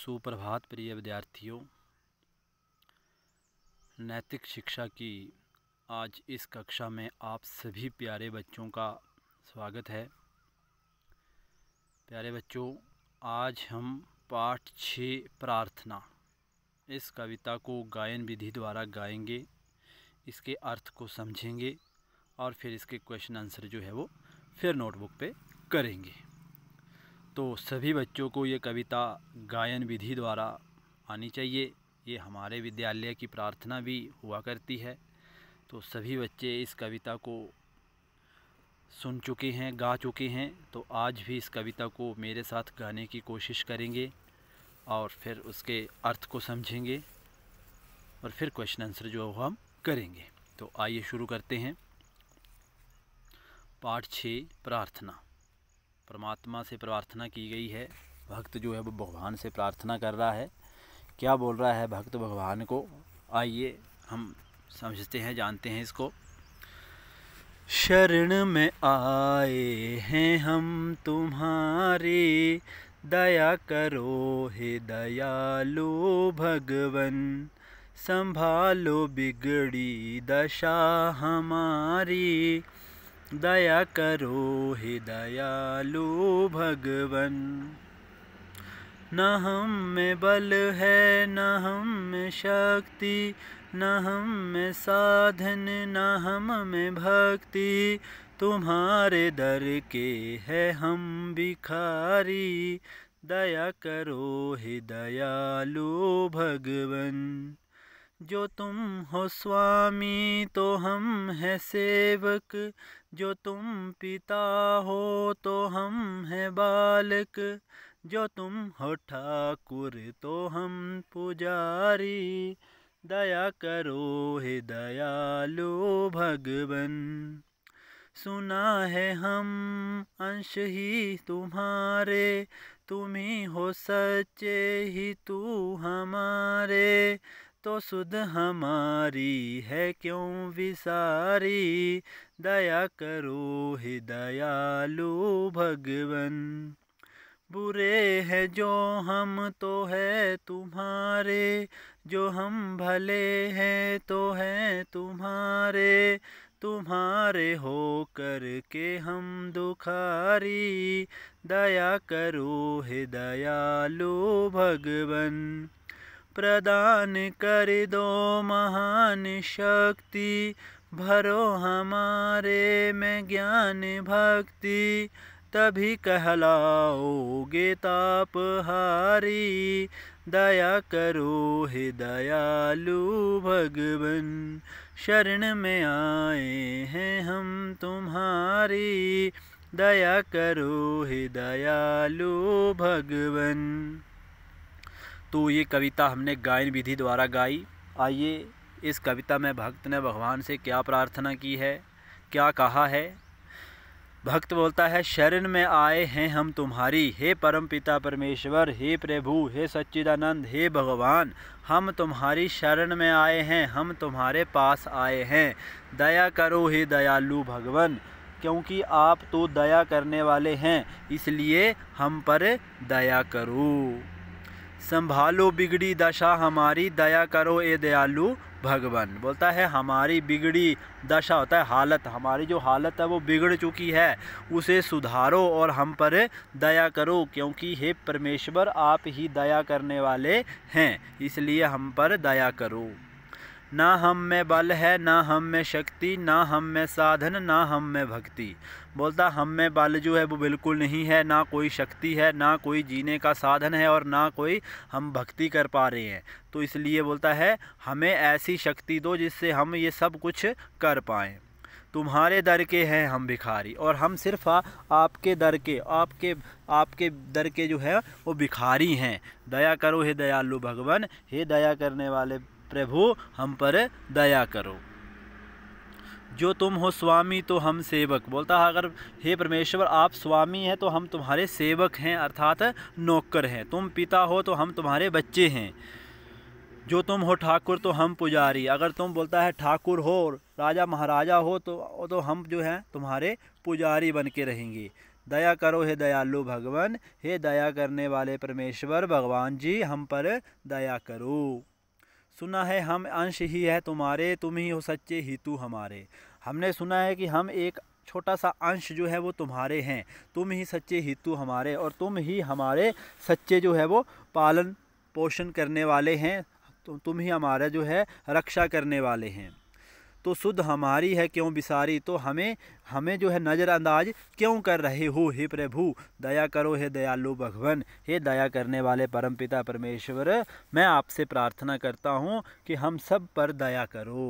सुप्रभात प्रिय विद्यार्थियों नैतिक शिक्षा की आज इस कक्षा में आप सभी प्यारे बच्चों का स्वागत है प्यारे बच्चों आज हम पाठ छः प्रार्थना इस कविता को गायन विधि द्वारा गाएंगे इसके अर्थ को समझेंगे और फिर इसके क्वेश्चन आंसर जो है वो फिर नोटबुक पे करेंगे तो सभी बच्चों को ये कविता गायन विधि द्वारा आनी चाहिए ये हमारे विद्यालय की प्रार्थना भी हुआ करती है तो सभी बच्चे इस कविता को सुन चुके हैं गा चुके हैं तो आज भी इस कविता को मेरे साथ गाने की कोशिश करेंगे और फिर उसके अर्थ को समझेंगे और फिर क्वेश्चन आंसर जो हम करेंगे तो आइए शुरू करते हैं पाठ छः प्रार्थना परमात्मा से प्रार्थना की गई है भक्त जो है वो भगवान से प्रार्थना कर रहा है क्या बोल रहा है भक्त भगवान को आइए हम समझते हैं जानते हैं इसको शरण में आए हैं हम तुम्हारे दया करो हे दयालु भगवन संभालो बिगड़ी दशा हमारी दया करो हे दयालु भगवन न हम में बल है न हम में शक्ति न हम में साधन न हम में भक्ति तुम्हारे दर के है हम भिखारी दया करो हे दयालु भगवन जो तुम हो स्वामी तो हम हैं सेवक जो तुम पिता हो तो हम हैं बालक जो तुम हो ठाकुर तो हम पुजारी दया करो हे दयालु भगवन सुना है हम अंश ही तुम्हारे तुम ही हो सच्चे ही तू हमारे तो सुध हमारी है क्यों विसारी दया करो हे दयालु भगवन बुरे हैं जो हम तो है तुम्हारे जो हम भले हैं तो हैं तुम्हारे तुम्हारे हो कर के हम दुखारी दया करो हे दयालु भगवन प्रदान कर दो महान शक्ति भरो हमारे में ज्ञान भक्ति तभी कहलाओगे ताप हारी दया करो हे दयालु भगवन शरण में आए हैं हम तुम्हारी दया करो हे दयालु भगवन तो ये कविता हमने गायन विधि द्वारा गाई आइए इस कविता में भक्त ने भगवान से क्या प्रार्थना की है क्या कहा है भक्त बोलता है शरण में आए हैं हम तुम्हारी हे परम पिता परमेश्वर हे प्रभु हे सच्चिदानंद हे भगवान हम तुम्हारी शरण में आए हैं हम तुम्हारे पास आए हैं दया करो हे दयालु भगवान क्योंकि आप तो दया करने वाले हैं इसलिए हम पर दया करो संभालो बिगड़ी दशा हमारी दया करो ए दयालु भगवान बोलता है हमारी बिगड़ी दशा होता है हालत हमारी जो हालत है वो बिगड़ चुकी है उसे सुधारो और हम पर दया करो क्योंकि हे परमेश्वर आप ही दया करने वाले हैं इसलिए हम पर दया करो ना हम में बल है ना हम में शक्ति ना हम में साधन ना हम में भक्ति बोलता हम में बल जो है वो बिल्कुल नहीं है ना कोई शक्ति है ना कोई जीने का साधन है और ना कोई हम भक्ति कर पा रहे हैं तो इसलिए बोलता है हमें ऐसी शक्ति दो जिससे हम ये सब कुछ कर पाएँ तुम्हारे दर के हैं हम भिखारी और हम सिर्फ आपके दर के आपके आपके दर के जो है वो भिखारी हैं दया करो हे दयालु भगवान हे दया करने वाले प्रभु हम पर दया करो जो तुम हो स्वामी तो हम सेवक बोलता है अगर हे परमेश्वर आप स्वामी हैं तो हम तुम्हारे सेवक हैं अर्थात नौकर हैं तुम पिता हो तो हम तुम्हारे बच्चे हैं जो तुम हो ठाकुर तो हम पुजारी अगर तुम बोलता है ठाकुर हो राजा महाराजा हो तो तो हम जो हैं तुम्हारे पुजारी बन के रहेंगे दया करो हे दयालु भगवान हे दया करने वाले परमेश्वर भगवान जी हम पर दया करो सुना है हम अंश ही है तुम्हारे तुम ही हो सच्चे ही तू हमारे हमने सुना है कि हम एक छोटा सा अंश जो है वो तुम्हारे हैं तुम ही सच्चे हितु हमारे और तुम ही हमारे सच्चे जो है वो पालन पोषण करने वाले हैं तो तुम ही हमारा जो है रक्षा करने वाले हैं तो शुद्ध हमारी है क्यों बिसारी तो हमें हमें जो है नज़रअंदाज क्यों कर रहे हो हे प्रभु दया करो हे दयालु भगवान हे दया करने वाले परम पिता परमेश्वर मैं आपसे प्रार्थना करता हूँ कि हम सब पर दया करो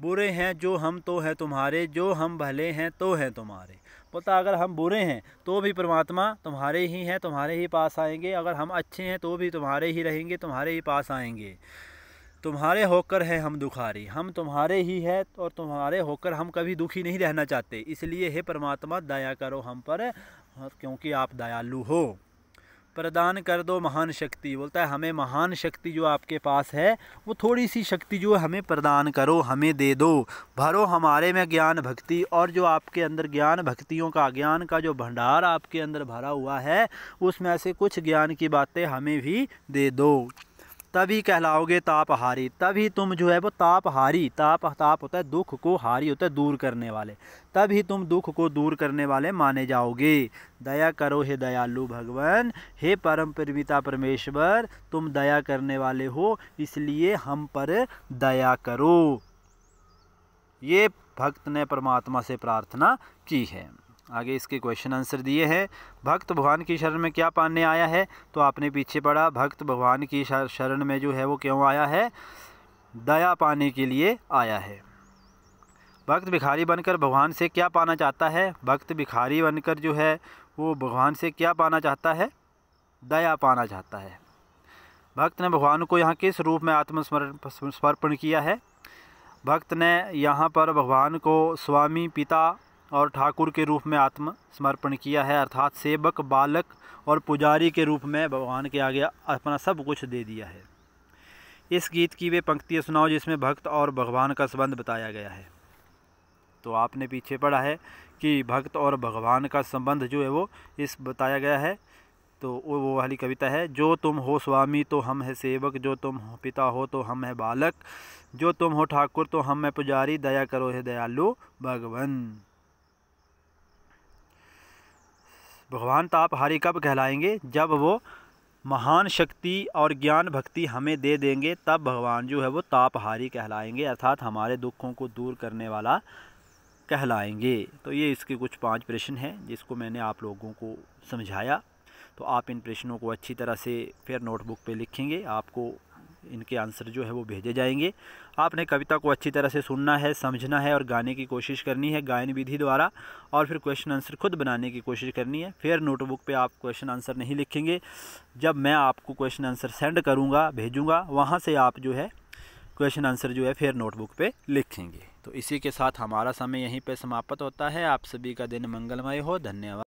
बुरे हैं जो हम तो हैं तुम्हारे जो हम भले हैं तो हैं तुम्हारे पता अगर हम बुरे हैं तो भी परमात्मा तुम्हारे ही हैं तुम्हारे ही पास आएंगे अगर हम अच्छे हैं तो भी तुम्हारे ही रहेंगे तुम्हारे ही पास आएंगे तुम्हारे होकर हैं हम दुखारी हम तुम्हारे ही है और तुम्हारे होकर हम कभी दुखी नहीं रहना चाहते इसलिए हे परमात्मा दया करो हम पर हाँ, क्योंकि आप दयालु हो प्रदान कर दो महान शक्ति बोलता है हमें महान शक्ति जो आपके पास है वो थोड़ी सी शक्ति जो हमें प्रदान करो हमें दे दो भरो हमारे में ज्ञान भक्ति और जो आपके अंदर ज्ञान भक्तियों का ज्ञान का जो भंडार आपके अंदर भरा हुआ है उसमें से कुछ ज्ञान की बातें हमें भी दे दो तभी कहलाओगे तापहारी तभी तुम जो है वो तापहारी ताप ताप होता है दुख को हारी होता है दूर करने वाले तभी तुम दुख को दूर करने वाले माने जाओगे दया करो हे दयालु भगवान हे परम परमिता परमेश्वर तुम दया करने वाले हो इसलिए हम पर दया करो ये भक्त ने परमात्मा से प्रार्थना की है आगे इसके क्वेश्चन आंसर दिए हैं भक्त भगवान की शरण में क्या पाने आया है तो आपने पीछे पढ़ा भक्त भगवान की शरण में जो है वो क्यों आया है दया पाने के लिए आया है भक्त भिखारी बनकर भगवान से क्या पाना चाहता है भक्त भिखारी बनकर जो है वो भगवान से क्या पाना चाहता है दया पाना चाहता है भक्त ने भगवान को यहाँ किस रूप में समर्पण किया है भक्त ने यहाँ पर भगवान को स्वामी पिता और ठाकुर के रूप में आत्मसमर्पण किया है अर्थात सेवक बालक और पुजारी के रूप में भगवान के आगे अपना सब कुछ दे दिया है इस गीत की वे पंक्तियाँ सुनाओ जिसमें भक्त और भगवान का संबंध बताया गया है तो आपने पीछे पढ़ा है कि भक्त और भगवान का संबंध जो है वो इस बताया गया है तो वो वो वाली कविता है जो तुम हो स्वामी तो हम है सेवक जो तुम हो पिता हो तो हम है बालक जो तुम हो ठाकुर तो हम है पुजारी दया करो है दयालु भगवन भगवान ताप तो कब कहलाएंगे जब वो महान शक्ति और ज्ञान भक्ति हमें दे देंगे तब भगवान जो है वो तापहारी कहलाएंगे अर्थात हमारे दुखों को दूर करने वाला कहलाएंगे तो ये इसके कुछ पांच प्रश्न हैं जिसको मैंने आप लोगों को समझाया तो आप इन प्रश्नों को अच्छी तरह से फिर नोटबुक पे लिखेंगे आपको इनके आंसर जो है वो भेजे जाएंगे आपने कविता को अच्छी तरह से सुनना है समझना है और गाने की कोशिश करनी है गायन विधि द्वारा और फिर क्वेश्चन आंसर खुद बनाने की कोशिश करनी है फिर नोटबुक पे आप क्वेश्चन आंसर नहीं लिखेंगे जब मैं आपको क्वेश्चन आंसर सेंड करूँगा भेजूँगा वहाँ से आप जो है क्वेश्चन आंसर जो है फिर नोटबुक पर लिखेंगे तो इसी के साथ हमारा समय यहीं पर समाप्त होता है आप सभी का दिन मंगलमय हो धन्यवाद